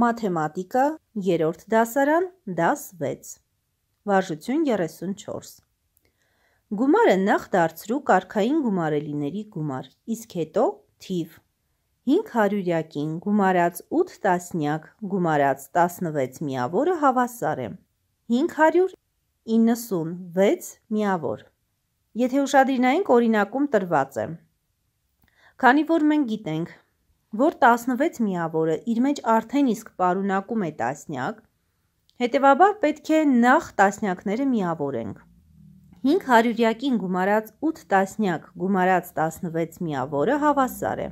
մաթեմատիկա, երորդ դասարան, դաս 6։ Վարժություն 34։ Գումարը նախ դարձրու կարքային գումարելիների գումար, իսկ հետո թիվ։ 500-յակին գումարած 8 տասնյակ, գումարած 16 միավորը հավասար է։ 596 միավոր։ Եթե ուշադրնայինք օրինակում տրված է։ Քանի որ մենք գիտենք, որ 16 միավորը իր մեջ արդեն իսկ պարունակում է տասնյակ, հետևաբար պետք է նախ տասնյակները միավորենք։ 5 հարյուրյակին գումարած 8 տասնյակ գումարած 16 միավորը հավասար է։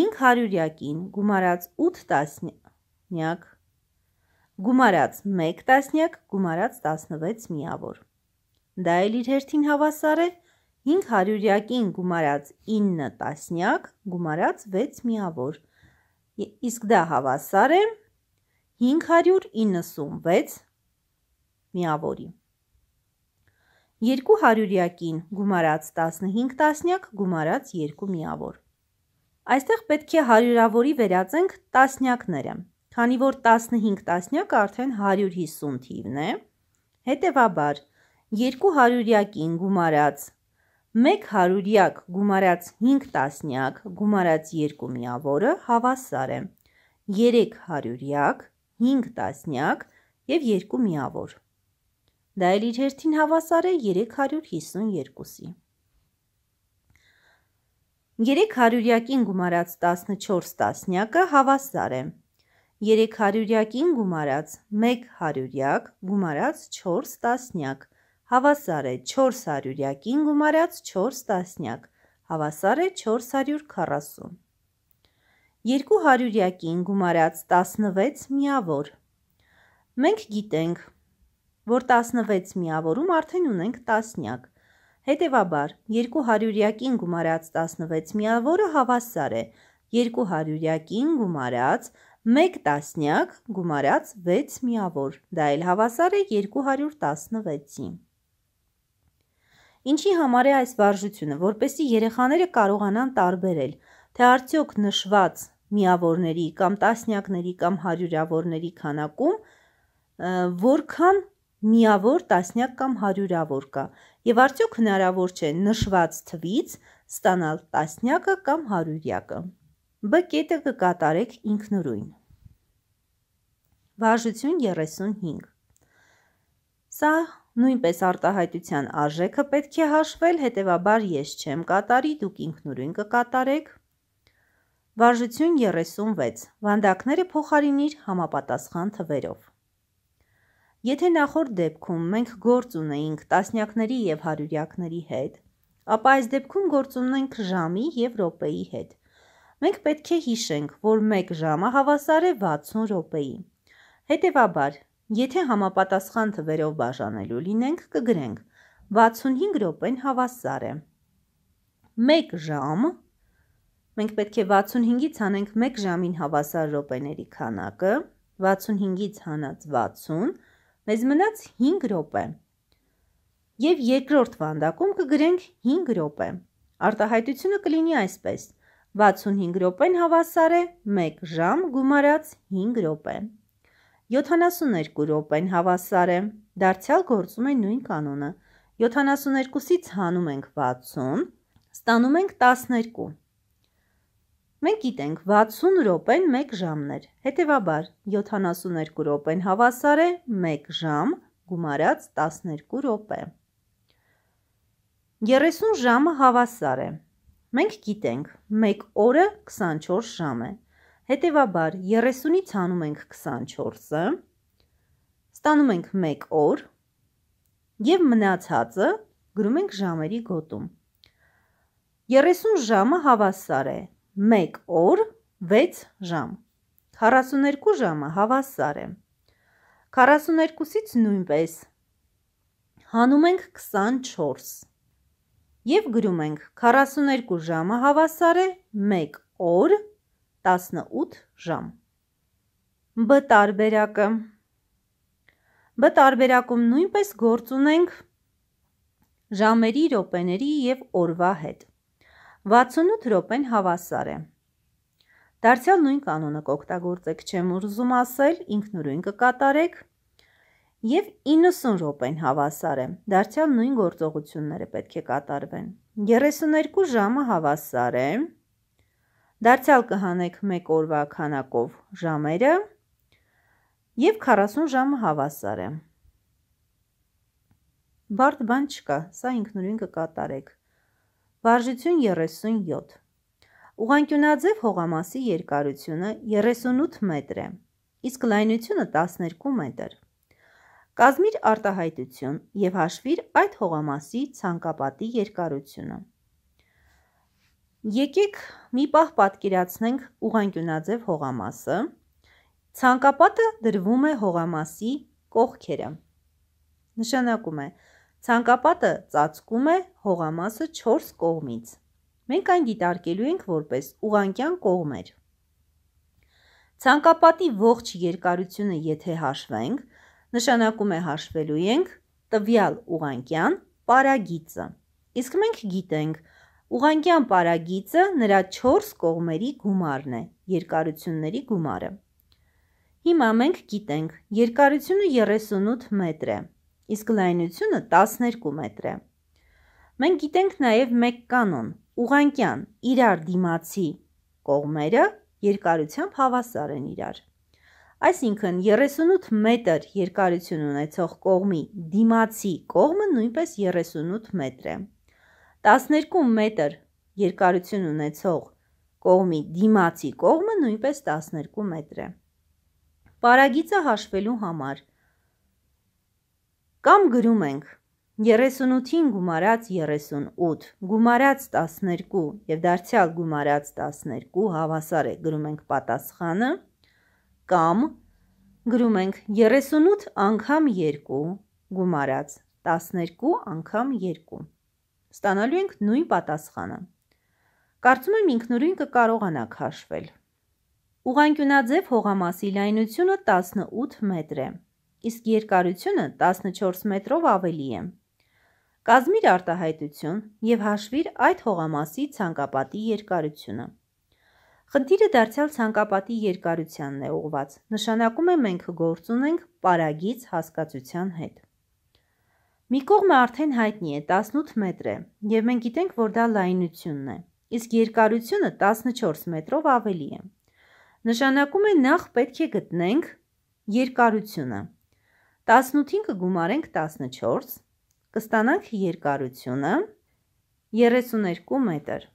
5 հարյուրյակին գումարած 8 տասնյակ գումարած 1 տասնյակ գումարած 16 միավոր։ Դա էլ իր հերթին հավասար է 1 5 հարյուրյակին գումարած 9 տասնյակ, գումարած 6 միավոր։ Իսկ դա հավասար է 596 միավորի։ 2 հարյուրյակին գումարած 15 տասնյակ, գումարած 2 միավոր։ Այստեղ պետք է հարյուրավորի վերածենք տասնյակները, քանի որ 15 տասնյակը արդեն 150 թիվն է։ Հետևաբար 2 հարյուրյակին գումարած 15 Մեկ հարյուրյակ գումարած 5 տասնյակ գումարած 2 միավորը հավասար է 3 հարյուրյակ, 5 տասնյակ և 2 միավոր։ Դա էլ իր հերթին հավասար է 352-ի։ 3 հարյուրյակին գումարած 14 տասնյակը հավասար է 3 հարյուրյակին գումարած 1 հարյուրյակ գումարած 4 տասնյակ Հավասար է 400-յակին գումարած 4 տասնյակ, հավասար է 440։ 200-յակին գումարած 16 միավոր։ Մենք գիտենք, որ 16 միավորում արդեն ունենք տասնյակ։ Հետևաբար 200-յակին գումարած 16 միավորը հավասար է 200-յակին գումարած 1 տասնյակ գումարած 6 միավոր, դա էլ հավասար է 216-ին։ Ինչի համար է այս վարժությունը, որպեսի երեխաները կարողանան տարբերել, թե արդյոք նշված միավորների կամ տասնյակների կամ հարյուրավորների քանակում որքան միավոր տասնյակ կամ հարյուրավոր կա եւ արդյոք հնարավոր չէ նշված թվից ստանալ տասնյակը կամ հարյուրյակը։ Բ կետը կկատարեք ինքնուրույն։ Վարժություն 35 Սա նույնպես արտահայտության արժեքը պետք է հաշվել, հետևաբար ես չեմ կատարի, դուք ինքնուրույն կկատարեք։ Վարժություն 36. Վանդակները փոխարինիր համապատասխան թվերով։ Եթե նախորդ դեպքում մենք գործ ունեինք տասնյակների եւ հարյուրյակների հետ, ապա այս դեպքում գործ ունենք ժամի եւ րոպեի հետ։ Մենք պետք է հիշենք, որ 1 ժամը հավասար է 60 րոպեի։ Հետևաբար, Եթե համապատասխան թվերով բաժանելու լինենք, կգրենք 65 րոպեն հավասար է։ 1 ժամ մենք պետք է 65-ից հանենք 1 ժամին հավասար րոպեների քանակը, 65-ից հանած 60, մեզ մնաց 5 րոպե։ Եվ երկրորդ վանդակում կգրենք 5 րոպե։ Արտահայտությունը կլինի այսպես. 65 րոպեն հավասար է 1 ժամ գումարած 5 րոպե։ 72 րոպեն հավասար է։ Դարձյալ գործում է նույն կանոնը։ 72-ից հանում ենք 60, ստանում ենք 12։ Մենք գիտենք 60 րոպեն 1 ժամն էր։ Հետևաբար 72 րոպեն հավասար է 1 ժամ գումարած 12 րոպե։ 30 ժամը հավասար է։ Մենք գիտենք 1 օրը 24 ժամ է։ Հետևաբար 30-ից հանում ենք 24-ը, ստանում ենք 1 օր եւ մնացածը գրում ենք ժամերի գոտում։ 30 ժամը հավասար է 1 օր 6 ժամ։ 42 ժամը հավասար է 42-ից նույնպես հանում ենք 24 եւ գրում ենք 42 ժամը հավասար է 1 օր 6 18 ժամ։ Բ տարբերակը։ Բ տարբերակում նույնպես գործ ունենք ժամերի, րոպեների եւ օրվա հետ։ 68 րոպեն հավասար է։ Դարձյալ նույն կանոնը կօգտագործեք, չեմ ուզում ասել, ինքնուրույն կկատարեք եւ 90 րոպեն հավասար է։ Դարձյալ նույն գործողությունները պետք է կատարվեն։ 32 ժամը հավասար է 0 դարձյալ կհանեք մեկ օրվա քանակով ժամերը և 40 ժամը հավասար է։ Բարդ բան չկա, սա ինքնուրույն կկատարեք։ Վարժություն 37։ Ուղանկյունաձև հողամասի երկարությունը 38 մետր է, իսկ լայնությունը 12 մետր։ Կազմիր արտահայտություն և հաշվիր այդ հողամասի ցանկապատի երկարությունը։ Եկեք մի պահ պատկերացնենք ուղանկյունաձև հողամասը։ Ցանկապատը դրվում է հողամասի կողքերը։ Նշանակում է, ցանկապատը ծածկում է հողամասը 4 կողմից։ Մենք այն դիտարկելու ենք որպես ուղանկյան կողմեր։ Ցանկապատի ողջ երկարությունը եթե հաշվենք, նշանակում է հաշվելու ենք տվյալ ուղանկյան պարագիծը։ Իսկ մենք գիտենք, Ուղանկյան պարագիծը նրա 4 կողմերի գումարն է, երկարությունների գումարը։ Հիմա մենք գիտենք, երկարությունը 38 մետր է, իսկ լայնությունը 12 մետր է։ Մենք գիտենք նաև մեկ կանոն՝ ուղանկյան իրար դիմացի կողմերը երկարությամբ հավասար են իրար։ Այսինքն 38 մետր երկարություն ունեցող կողմի դիմացի կողմը նույնպես 38 մետր է։ 12 մետր երկարություն ունեցող կողմի դիմացի կողմը նույնպես 12 մետր է։ Պարագիծը հաշվելու համար կամ գրում ենք 38-ին գումարած 38, գումարած 12 և դարձյալ գումարած 12 հավասար է գրում ենք պատասխանը, կամ գրում ենք 38 անգամ 2 գումարած 12 անգամ 2 ստանալու ենք նույն պատասխանը։ Կարծում եմ ինքնուրույն կկարողանաք հաշվել։ Ուղանկյունաձև հողամասի լայնությունը 18 մետր է, իսկ երկարությունը 14 մետրով ավելի է։ Կազմիր արտահայտություն եւ հաշվիր այդ հողամասի ցանկապատի երկարությունը։ Խնդիրը դարձյալ ցանկապատի երկարությանն է ուղված։ Նշանակում է մենք գործ ունենք պարագից հասկացության հետ։ Մի կողմը արդեն հայտնի է 18 մետր է եւ մենք գիտենք, որ դա լայնությունն է։ Իսկ երկարությունը 14 մետրով ավելի է։ Նշանակում է նախ պետք է գտնենք երկարությունը։ 18-ին կգումարենք 14, կստանանք երկարությունը 32 մետր։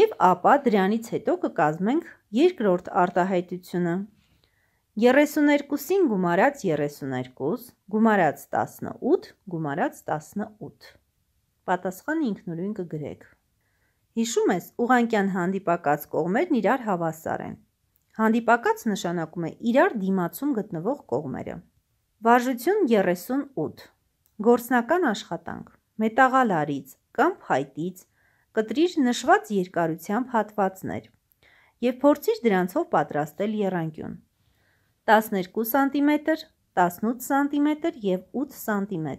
Եվ ապա դրանից հետո կկազմենք երկրորդ արտահայտությունը 32-ին գումարած 32, գումարած 18, գումարած 18։ Պատասխան ինքնուրույն կգրեք։ Հիշում ես, ուղանկյան հանդիպակաց կողմերն իրար հավասար են։ Հանդիպակաց նշանակում է իրար դիմացում գտնվող կողմերը։ Վարժություն 38։ Գործնական աշխատանք։ Մետաղալարից կամ փայտից կտրիր նշված երկարությամբ հատվածներ եւ փորձիր դրանցով պատրաստել երանգյուն։ 12 սմ, 18 սմ և 8 սմ,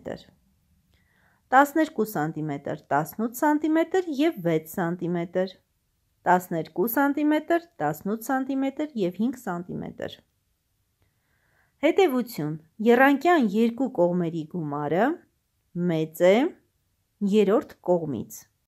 12 սմ, 18 սմ և 6 սմ, 12 սմ, 18 սմ և 5 սմ։ Հետևություն. եռանկյան երկու կողմերի գումարը մեծ է երրորդ կողմից։